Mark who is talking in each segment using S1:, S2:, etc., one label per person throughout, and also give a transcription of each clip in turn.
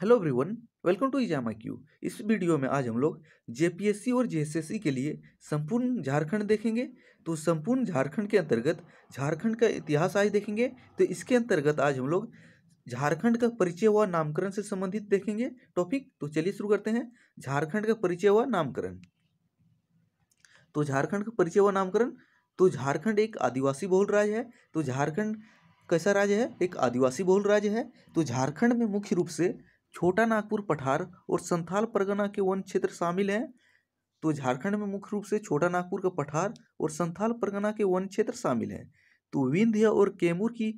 S1: hello everyone welcome to इजामा क्यू इस वीडियो में आज हम लोग जेपीएससी और जेएसएससी के लिए संपूर्ण झारखंड देखेंगे तो संपूर्ण झारखंड के अंतर्गत झारखंड का इतिहास आज देखेंगे तो इसके अंतर्गत आज हम लोग झारखंड का परिचय व नामकरण से संबंधित देखेंगे टॉपिक तो चलिए शुरू करते हैं झारखंड का परिचय व नामकरण तो झारखंड का परिचय व नामकरण तो झारखंड एक आदिवासी बहुल राज्य है तो झारखंड कैसा राज्य है एक आदिवासी बहुल राज्य है तो झारखंड में मुख्य रूप से छोटा नागपुर पठार और संथाल परगना के वन क्षेत्र शामिल हैं तो झारखंड में मुख्य रूप से छोटा नागपुर का पठार और संथाल परगना के वन क्षेत्र शामिल हैं तो विंध्य और कैमूर की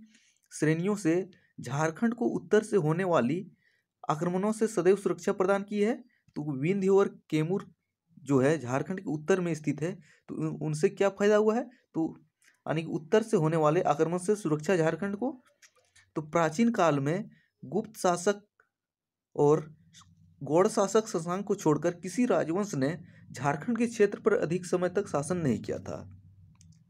S1: श्रेणियों से झारखंड को उत्तर से होने वाली आक्रमणों से सदैव सुरक्षा प्रदान की है तो विंध्य और कैमूर जो है झारखंड के उत्तर में स्थित है तो उनसे क्या फायदा हुआ है तो यानी कि उत्तर से होने वाले आक्रमण से सुरक्षा झारखंड को तो प्राचीन काल में गुप्त शासक और गौड़ शासक शशांक को छोड़कर किसी राजवंश ने झारखंड के क्षेत्र पर अधिक समय तक शासन नहीं किया था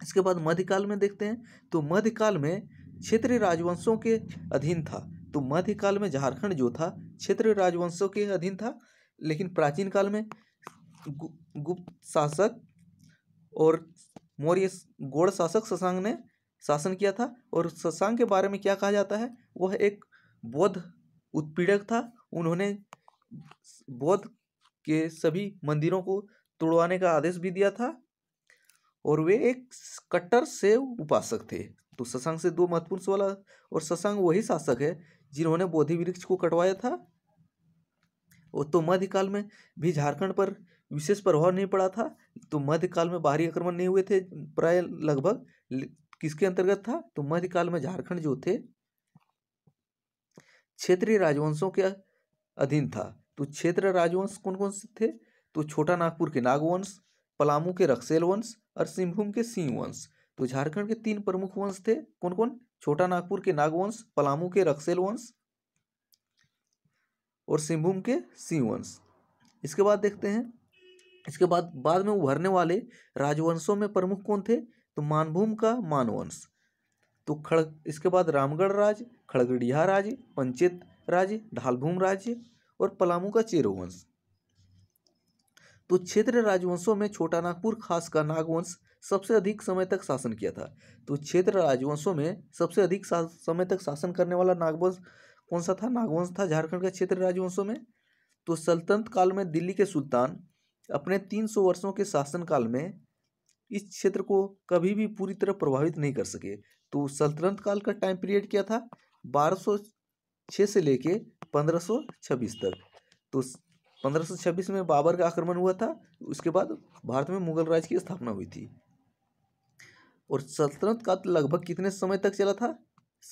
S1: इसके बाद मध्यकाल में देखते हैं तो मध्यकाल में क्षेत्रीय राजवंशों के अधीन था तो मध्यकाल में झारखंड जो था क्षेत्रीय राजवंशों के अधीन था लेकिन प्राचीन काल में गु, गुप्त शासक और मौर्य गौड़ शासक शशांक ने शासन किया था और शशांक के बारे में क्या कहा जाता है वह एक बौद्ध उत्पीड़क था उन्होंने बौद्ध के सभी मंदिरों को तोड़वाने का आदेश भी दिया था और वे एक कट्टर से उपासक थे तो ससंग से दो महत्वपूर्ण सवाल और ससंग वही शासक है जिन्होंने बोधि वृक्ष को कटवाया था और तो मध्यकाल में भी झारखंड पर विशेष प्रभाव नहीं पड़ा था तो मध्यकाल में बाहरी आक्रमण नहीं हुए थे प्राय लगभग किसके अंतर्गत था तो मध्यकाल में झारखंड जो थे क्षेत्रीय राजवंशों के अधीन था तो क्षेत्र राजवंश कौन कौन से थे तो छोटा नागपुर के नागवंश पलामू के रक्सेल वंश और सिंहभूम के सिंह वंश तो झारखंड के तीन प्रमुख वंश थे कौन कौन छोटा नागपुर के नागवंश पलामू के रक्सेल वंश और सिंहभूम के सिंह वंश इसके बाद देखते हैं इसके बाद बाद में उभरने वाले राजवंशों में प्रमुख कौन थे तो मानभूम का मानवंश तो खड़ इसके बाद रामगढ़ राज खड़गड़िया राज पंचित राज्य ढालभूम राज्य और पलामू का वंश तो क्षेत्र राजवंशों में छोटा नागपुर खास का नागवंश सबसे अधिक समय तक शासन किया था तो क्षेत्र राजवंशों में सबसे अधिक समय तक शासन करने वाला नागवंश कौन सा था नागवंश था झारखंड का क्षेत्र राजवंशों में तो सल्तनत काल में दिल्ली के सुल्तान अपने तीन सौ वर्षों के शासन काल में इस क्षेत्र को कभी भी पूरी तरह प्रभावित नहीं कर सके तो सल्तनत काल का टाइम पीरियड क्या था बारह छः से लेके पंद्रह सौ छब्बीस तक तो पंद्रह सौ छब्बीस में बाबर का आक्रमण हुआ था उसके बाद भारत में मुगल राज की स्थापना हुई थी और सल्तनत का लगभग कितने समय तक चला था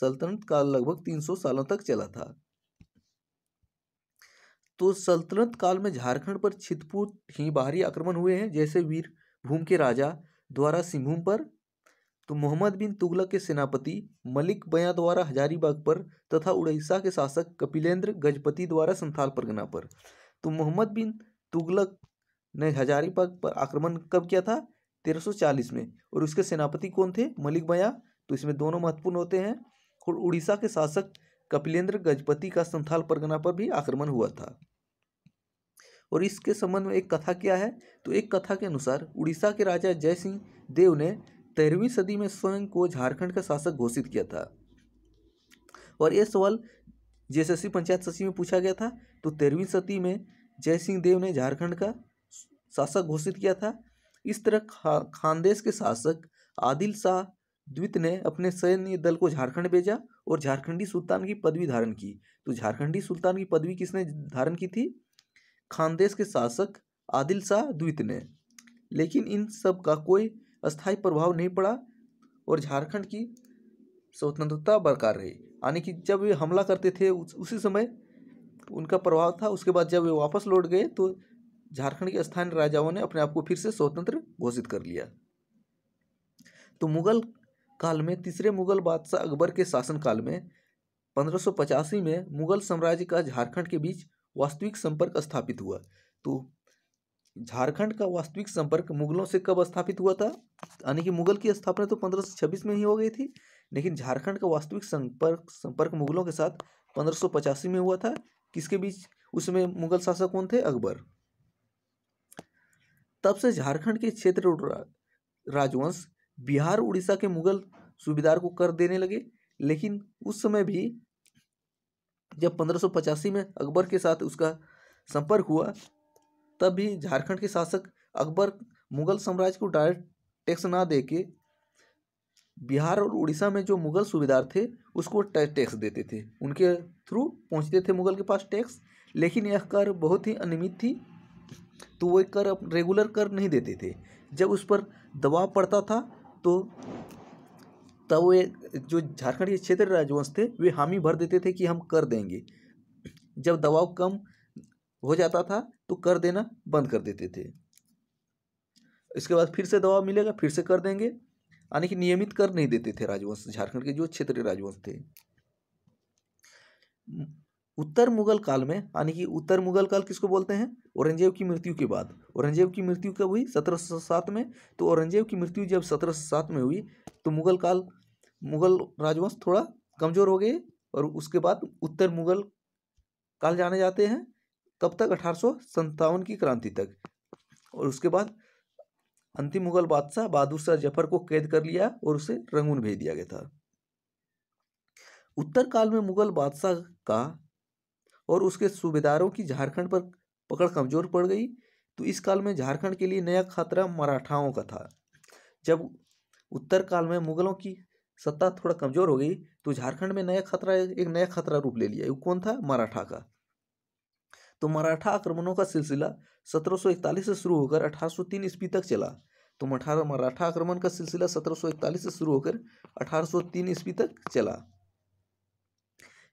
S1: सल्तनत का लगभग तीन सौ सालों तक चला था तो सल्तनत काल में झारखंड पर छितपुट ही बाहरी आक्रमण हुए हैं जैसे वीर भूम के राजा द्वारा सिंहभूम पर तो मोहम्मद बिन तुगलक के सेनापति मलिक बया द्वारा हजारीबाग पर तथा उड़ीसा के शासक कपिलेंद्र गजपति द्वारा संथाल परगना पर तो मोहम्मद बिन तुगलक ने हजारीबाग पर आक्रमण कब किया था 1340 में और उसके सेनापति कौन थे मलिक बया तो इसमें दोनों महत्वपूर्ण होते हैं और उड़ीसा के शासक कपिलेंद्र गजपति का संथाल परगना पर भी आक्रमण हुआ था और इसके संबंध में एक कथा क्या है तो एक कथा के अनुसार उड़ीसा के राजा जय सिंह देव ने तेरहवीं सदी में स्वयं को झारखंड का शासक घोषित किया था और यह सवाल जेएसएससी पंचायत सचिव में पूछा गया था तो तेरहवीं सदी में जय सिंह देव ने झारखंड का शासक घोषित किया था इस तरह खा, खानदेश के शासक आदिल शाह द्वित ने अपने सैन्य दल को झारखंड भेजा और झारखंडी सुल्तान की पदवी धारण की तो झारखंडी सुल्तान की पदवी किसने धारण की थी खानदेश के शासक आदिल शाह द्वित ने लेकिन इन सब का कोई अस्थायी प्रभाव नहीं पड़ा और झारखंड की स्वतंत्रता बरकरार रही यानी कि जब वे हमला करते थे उस, उसी समय उनका प्रभाव था उसके बाद जब वे वापस लौट गए तो झारखंड के स्थानीय राजाओं ने अपने आप को फिर से स्वतंत्र घोषित कर लिया तो मुगल काल में तीसरे मुगल बादशाह अकबर के शासन काल में पंद्रह में मुगल साम्राज्य का झारखंड के बीच वास्तविक संपर्क स्थापित हुआ तो झारखंड का वास्तविक संपर्क मुगलों से कब स्थापित हुआ था यानी कि मुगल की स्थापना तो पंद्रह सौ छब्बीस में ही हो गई थी लेकिन झारखंड का वास्तविक संपर्क संपर्क मुगलों के साथ पंद्रह सौ पचासी में हुआ था किसके बीच उसमें मुगल शासक कौन थे अकबर तब से झारखंड के क्षेत्र राजवंश बिहार उड़ीसा के मुगल सूबेदार को कर देने लगे लेकिन उस समय भी जब पंद्रह सौ पचासी में अकबर के साथ उसका संपर्क हुआ तब भी झारखंड के शासक अकबर मुगल साम्राज्य को डायरेक्ट टैक्स ना दे के बिहार और उड़ीसा में जो मुगल सूबेदार थे उसको टैक्स देते थे उनके थ्रू पहुंचते थे मुगल के पास टैक्स लेकिन यह कर बहुत ही अनियमित थी तो वो कर रेगुलर कर नहीं देते थे जब उस पर दबाव पड़ता था तो तब वे जो झारखंड के क्षेत्र राजवंश थे वे हामी भर देते थे कि हम कर देंगे जब दबाव कम हो जाता था तो कर देना बंद कर देते थे इसके बाद फिर से दबाव मिलेगा फिर से कर देंगे यानी कि नियमित कर नहीं देते थे राजवंश झारखंड के जो क्षेत्रीय राजवंश थे उत्तर मुगल काल में यानी कि उत्तर मुगल काल किसको बोलते हैं औरंगजेब की मृत्यु के बाद औरंगजेब की मृत्यु कब हुई सत्रह सौ सात में तो औरंगजेब की मृत्यु जब सत्रह सौ सात में हुई तो मुगल काल मुगल राजवंश थोड़ा कमज़ोर हो गए और उसके बाद उत्तर मुगल काल जाने जाते हैं तब तक अठारह की क्रांति तक और उसके बाद अंतिम मुगल बादशाह बहादुर शाह जफर को कैद कर लिया और उसे रंगून भेज दिया गया था उत्तर काल में मुगल बादशाह का और उसके सूबेदारों की झारखंड पर पकड़ कमजोर पड़ गई तो इस काल में झारखंड के लिए नया खतरा मराठाओं का था जब उत्तर काल में मुगलों की सत्ता थोड़ा कमजोर हो गई तो झारखंड में नया खतरा एक नया खतरा रूप ले लिया कौन था मराठा का तो मराठा आक्रमणों का सिलसिला 1741 से शुरू होकर 1803 ईस्वी तक चला तो मठार मराठा आक्रमण का सिलसिला 1741 से शुरू होकर 1803 ईस्वी तक चला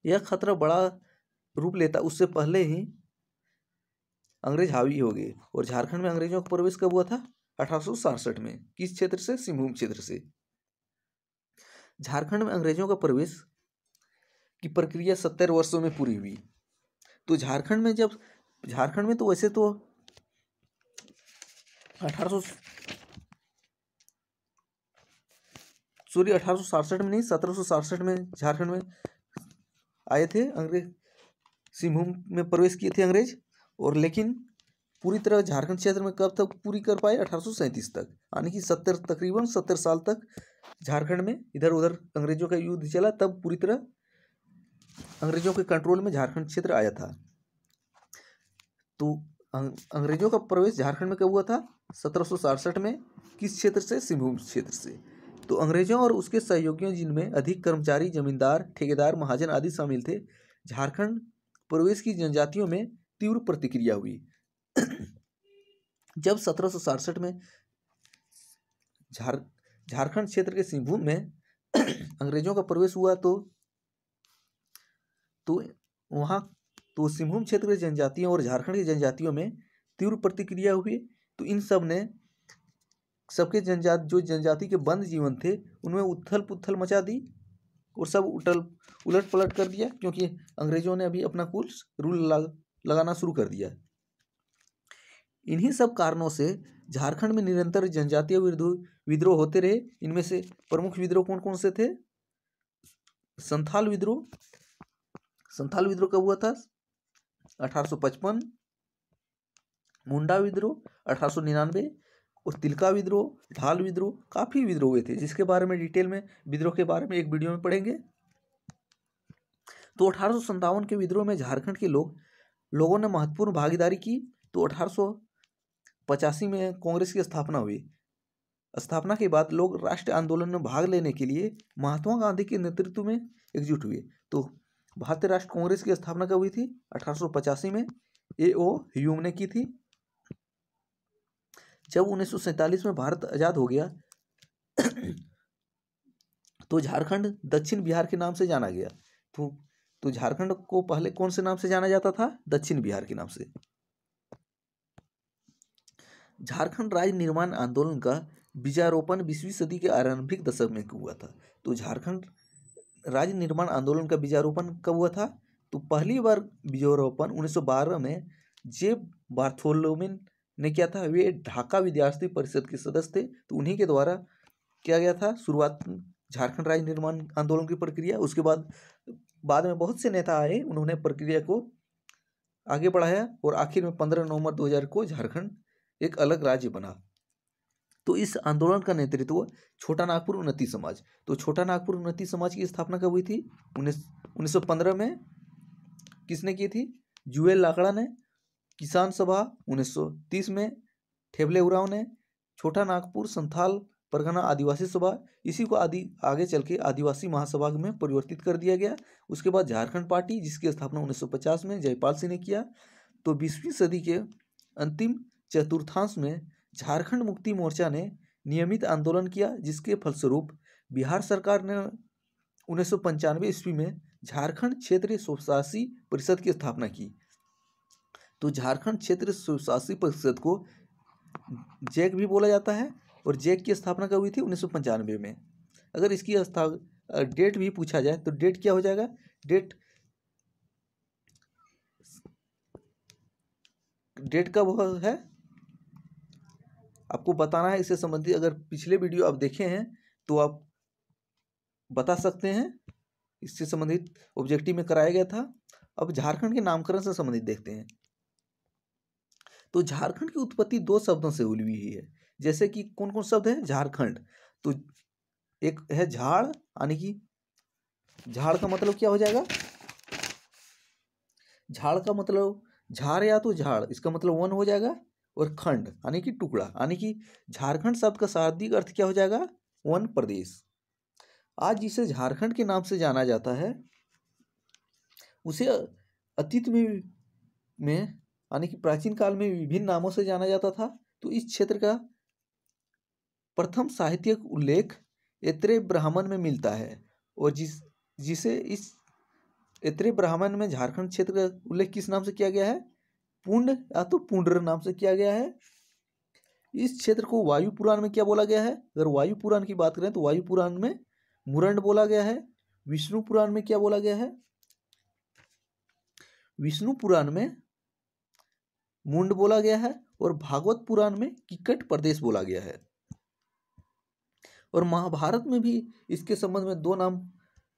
S1: यह खतरा बड़ा रूप लेता उससे पहले ही अंग्रेज हावी हो गए और झारखंड में अंग्रेजों का प्रवेश कब हुआ था अठारह में किस क्षेत्र से सिंहभूम क्षेत्र से झारखंड में अंग्रेजों का प्रवेश की प्रक्रिया सत्तर वर्षों में पूरी हुई तो झारखंड में जब झारखंड में तो वैसे तो अठारह सौ सॉरी अठारह सौ सड़सठ में नहीं सत्रह सौ सड़सठ में झारखंड में आए थे अंग्रेज सिंहभूम में प्रवेश किए थे अंग्रेज और लेकिन पूरी तरह झारखंड क्षेत्र में कब तक पूरी कर पाए अठारह तक यानी कि सत्तर तकरीबन सत्तर साल तक झारखंड में इधर उधर अंग्रेजों का युद्ध चला तब पूरी तरह अंग्रेजों के कंट्रोल में झारखंड क्षेत्र आया था तो अं, अंग्रेजों का प्रवेश झारखंड में कब हुआ था सत्रह में किस क्षेत्र से सिंहभूम क्षेत्र से तो अंग्रेजों और उसके सहयोगियों जिनमें अधिक कर्मचारी जमींदार ठेकेदार महाजन आदि शामिल थे झारखंड प्रवेश की जनजातियों में तीव्र प्रतिक्रिया हुई जब सत्रह में झार झारखंड क्षेत्र के सिंहभूम में अंग्रेजों का प्रवेश हुआ तो तो वहाँ तो सिंहभूम क्षेत्र के जनजातियों और झारखंड के जनजातियों में तीव्र प्रतिक्रिया हुई तो इन सब ने सबके जनजाति जो जनजाति के बंद जीवन थे उनमें उथल पुथल मचा दी और सब उटल उलट पलट कर दिया क्योंकि अंग्रेजों ने अभी अपना कुल रूल लग, लगाना शुरू कर दिया इन्हीं सब कारणों से झारखंड में निरंतर जनजातीय विद्रोह होते रहे इनमें से प्रमुख विद्रोह कौन कौन से थे संथाल विद्रोह संथाल विद्रोह कब हुआ था 1855 मुंडा विद्रोह अठारह और तिलका विद्रोह ढाल विद्रोह काफ़ी विद्रोह हुए थे जिसके बारे में डिटेल में विद्रोह के बारे में एक वीडियो में पढ़ेंगे तो अठारह के विद्रोह में झारखंड के लोग लोगों ने महत्वपूर्ण भागीदारी की तो अठारह में कांग्रेस की स्थापना हुई स्थापना के बाद लोग राष्ट्रीय आंदोलन में भाग लेने के लिए महात्मा गांधी के नेतृत्व में एकजुट हुए तो भारतीय राष्ट्र कांग्रेस की स्थापना कब हुई थी अठारह में ए ओ ह्यूम ने की थी जब उन्नीस में भारत आज़ाद हो गया तो झारखंड दक्षिण बिहार के नाम से जाना गया तो तो झारखंड को पहले कौन से नाम से जाना जाता था दक्षिण बिहार के नाम से झारखंड राज्य निर्माण आंदोलन का बीजारोपण बीसवीं सदी के आरंभिक दशक में हुआ था तो झारखंड राज्य निर्माण आंदोलन का बीजारोपण कब हुआ था तो पहली बार बीजारोपण बारह में जेब बार्थोलोमिन ने किया था वे ढाका विद्यार्थी परिषद के सदस्य थे तो उन्हीं के द्वारा किया गया था शुरुआत झारखंड राज्य निर्माण आंदोलन की प्रक्रिया उसके बाद बाद में बहुत से नेता आए उन्होंने प्रक्रिया को आगे बढ़ाया और आखिर में पंद्रह नवंबर 2000 को झारखंड एक अलग राज्य बना तो इस आंदोलन का नेतृत्व छोटा नागपुर उन्नति समाज तो छोटा नागपुर उन्नति समाज की स्थापना कब हुई थी उन्नीस उन्नीस में किसने की थी जुएल लाकड़ा ने किसान सभा 1930 में ठेबले उराव ने छोटा नागपुर संथाल परगना आदिवासी सभा इसी को आदि आगे चल के आदिवासी महासभा में परिवर्तित कर दिया गया उसके बाद झारखंड पार्टी जिसकी स्थापना 1950 में जयपाल सिंह ने किया तो बीसवीं सदी के अंतिम चतुर्थांश में झारखंड मुक्ति मोर्चा ने नियमित आंदोलन किया जिसके फलस्वरूप बिहार सरकार ने उन्नीस सौ पंचानवे ईस्वी में झारखंड क्षेत्रीय स्वशासी परिषद की स्थापना की तो झारखंड क्षेत्र स्वशासी परिषद को जैक भी बोला जाता है और जैक की स्थापना कब हुई थी उन्नीस में अगर इसकी स्था डेट भी पूछा जाए तो डेट क्या हो जाएगा डेट डेट कब है आपको बताना है इससे संबंधित अगर पिछले वीडियो आप देखे हैं तो आप बता सकते हैं इससे संबंधित ऑब्जेक्टिव में कराया गया था अब झारखंड के नामकरण से संबंधित देखते हैं तो झारखंड की उत्पत्ति दो शब्दों से हुई हुई है जैसे कि कौन कौन शब्द है झारखंड तो एक है झाड़ यानी कि झाड़ का मतलब क्या हो जाएगा झाड़ का मतलब झाड़ या तो झाड़ इसका मतलब वन हो जाएगा और खंड यानी कि टुकड़ा यानी कि झारखंड शब्द का शाब्दिक अर्थ क्या हो जाएगा वन प्रदेश आज जिसे झारखंड के नाम से जाना जाता है उसे अतीत में में यानी कि प्राचीन काल में विभिन्न नामों से जाना जाता था तो इस क्षेत्र का प्रथम साहित्यिक उल्लेख एत्रे ब्राह्मण में मिलता है और जिस जिसे इस एत्रे ब्राह्मण में झारखंड क्षेत्र का उल्लेख किस नाम से किया गया है पुंड या तो पुंडर नाम से किया गया है इस क्षेत्र को वायु पुराण में क्या बोला गया है अगर वायु पुराण की बात करें तो वायु पुराण में मुरंड बोला गया है विष्णु पुराण में क्या बोला गया है विष्णु पुराण में मुंड बोला गया है और भागवत पुराण में किकट प्रदेश बोला गया है और महाभारत में भी इसके संबंध में दो नाम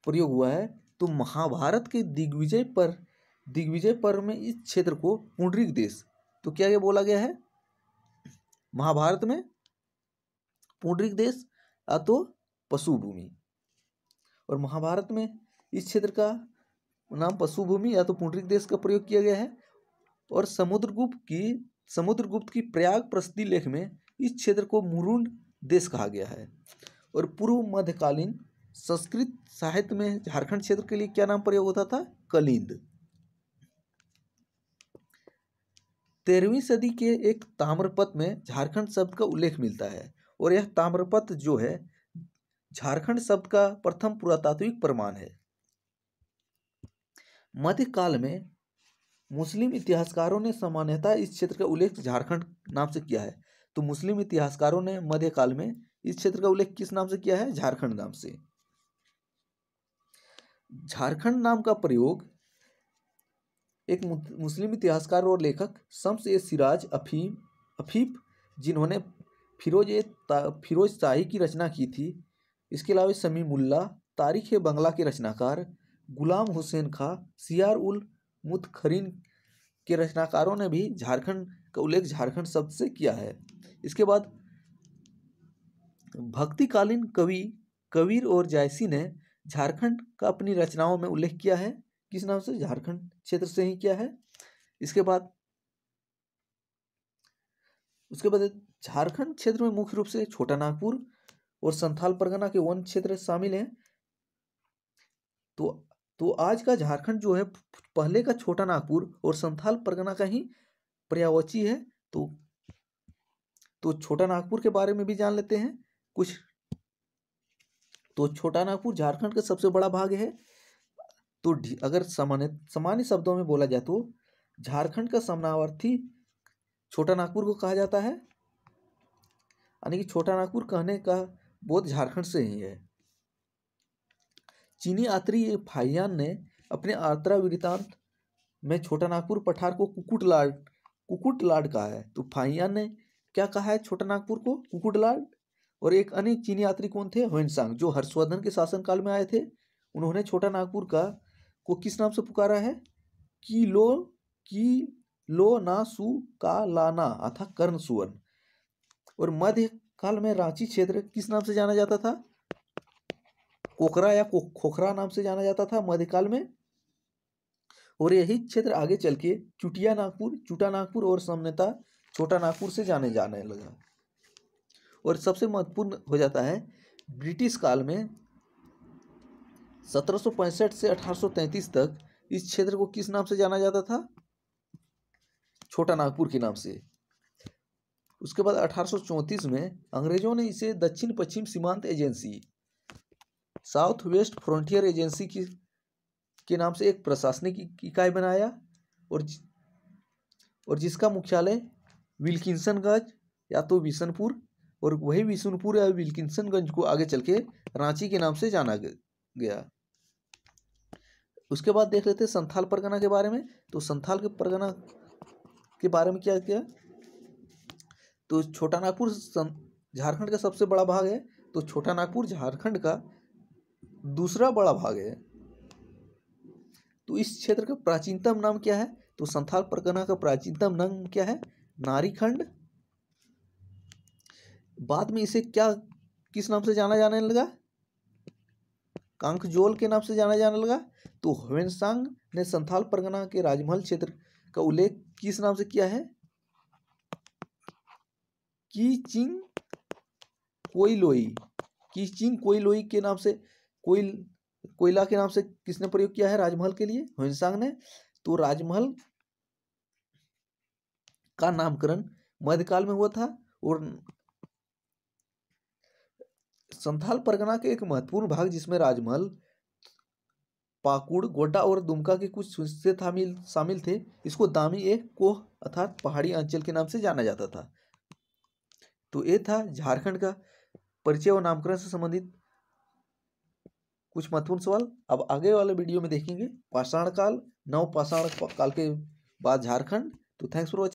S1: प्रयोग हुआ है तो महाभारत के दिग्विजय पर दिग्विजय पर्व में इस क्षेत्र को पुंडरीक देश तो क्या यह बोला गया है महाभारत में पुंडरीक देश या तो पशु भूमि और महाभारत में इस क्षेत्र का नाम पशु भूमि या तो पुंडरीक देश का प्रयोग किया गया है और समुद्रगुप्त की समुद्रगुप्त की प्रयाग प्रसिद्धि लेख में इस क्षेत्र को मुरुंड देश कहा गया है और पूर्व मध्यकालीन संस्कृत साहित्य में झारखंड क्षेत्र के लिए क्या नाम प्रयोग होता था कलिंद तेरहवीं सदी के एक ताम्रपत में झारखंड शब्द का उल्लेख मिलता है और यह ताम्रपत जो है झारखंड शब्द का प्रथम पुरातात्विक प्रमाण है मध्यकाल में मुस्लिम इतिहासकारों ने सामान्यतः इस क्षेत्र का उल्लेख झारखंड नाम से किया है तो मुस्लिम इतिहासकारों ने मध्यकाल में इस क्षेत्र का उल्लेख किस नाम से किया है झारखंड नाम से झारखंड नाम का प्रयोग एक मुस्लिम इतिहासकार और लेखक शम्स ए सिराज अफीम अफीफ जिन्होंने फिरोज ए फिरोज शाही की रचना की थी इसके अलावा मुल्ला तारीख बंगला के रचनाकार गुलाम हुसैन खां सियार उल मुतखरीन के रचनाकारों ने भी झारखंड का उल्लेख झारखंड शब्द से किया है इसके बाद भक्तिकालीन कवि कबीर और जायसी ने झारखंड का अपनी रचनाओं में उल्लेख किया है किस नाम से झारखंड क्षेत्र से ही क्या है इसके बाद उसके बाद झारखंड क्षेत्र में मुख्य रूप से छोटा नागपुर और संथाल परगना के वन क्षेत्र शामिल हैं तो तो आज का झारखंड जो है पहले का छोटा नागपुर और संथाल परगना का ही पर्यावची है तो तो छोटा नागपुर के बारे में भी जान लेते हैं कुछ तो छोटा नागपुर झारखंड का सबसे बड़ा भाग है तो अगर सामान्य सामान्य शब्दों में बोला जाए तो झारखंड का समानार्थी छोटा नागपुर को कहा जाता है यानी कि छोटा नागपुर कहने का बोध झारखंड से ही है चीनी यात्री फाइयान ने अपने यात्रा वृत्तांत में छोटा नागपुर पठार को कुकुट लाड कुकुट लाड कहा है तो फाइयान ने क्या कहा है छोटा नागपुर को कुकुट लाड और एक अन्य चीनी यात्री कौन थे होनसांग जो हर्षवर्धन के शासनकाल में आए थे उन्होंने छोटा नागपुर का को किस नाम से पुकारा है की लो की लो ना सु का लाना अर्थात कर्ण सुवन और मध्य काल में रांची क्षेत्र किस नाम से जाना जाता था कोकरा या को, खोखरा नाम से जाना जाता था मध्यकाल में और यही क्षेत्र आगे चल के चुटिया नागपुर चुटा नागपुर और सामनेता छोटा नागपुर से जाने जाने लगा और सबसे महत्वपूर्ण हो जाता है ब्रिटिश काल में सत्रह से 1833 तक इस क्षेत्र को किस नाम से जाना जाता था छोटा नागपुर के नाम से उसके बाद 1834 में अंग्रेजों ने इसे दक्षिण पश्चिम सीमांत agency South West Frontier Agency की के नाम से एक प्रशासनिक इकाई बनाया और और जिसका मुख्यालय विल्किंसनगंज या तो बिशनपुर और वही बिशनपुर या विल्किंसनगंज को आगे चल के रांची के नाम से जाना गया उसके बाद देख लेते हैं संथाल परगना के बारे में तो संथाल के परगना के बारे में क्या क्या तो छोटा नागपुर झारखंड का सबसे बड़ा भाग है तो छोटा नागपुर झारखंड का दूसरा बड़ा भाग है तो इस क्षेत्र का प्राचीनतम नाम क्या है तो संथाल परगना का प्राचीनतम नाम क्या है नारीखंड बाद में इसे क्या किस नाम से जाना जाने लगा कांकजोल के नाम से जाना जाने लगा तो ह्वेनसांग ने संथाल परगना के राजमहल क्षेत्र का उल्लेख किस नाम से किया है की चिंग कोई की चिंग कोई के नाम से कोई कोयला के नाम से किसने प्रयोग किया है राजमहल के लिए ह्वेनसांग ने तो राजमहल का नामकरण मध्यकाल में हुआ था और संथाल परगना के एक महत्वपूर्ण भाग जिसमें राजमहल पाकुड़ गोड्डा और दुमका के कुछ हिस्से शामिल थे इसको दामी ए कोह अर्थात पहाड़ी अंचल के नाम से जाना जाता था तो ये था झारखंड का परिचय और नामकरण से संबंधित कुछ महत्वपूर्ण सवाल अब आगे वाले वीडियो में देखेंगे पाषाण काल नव पाषाण काल के बाद झारखंड तो थैंक्स फॉर वॉचिंग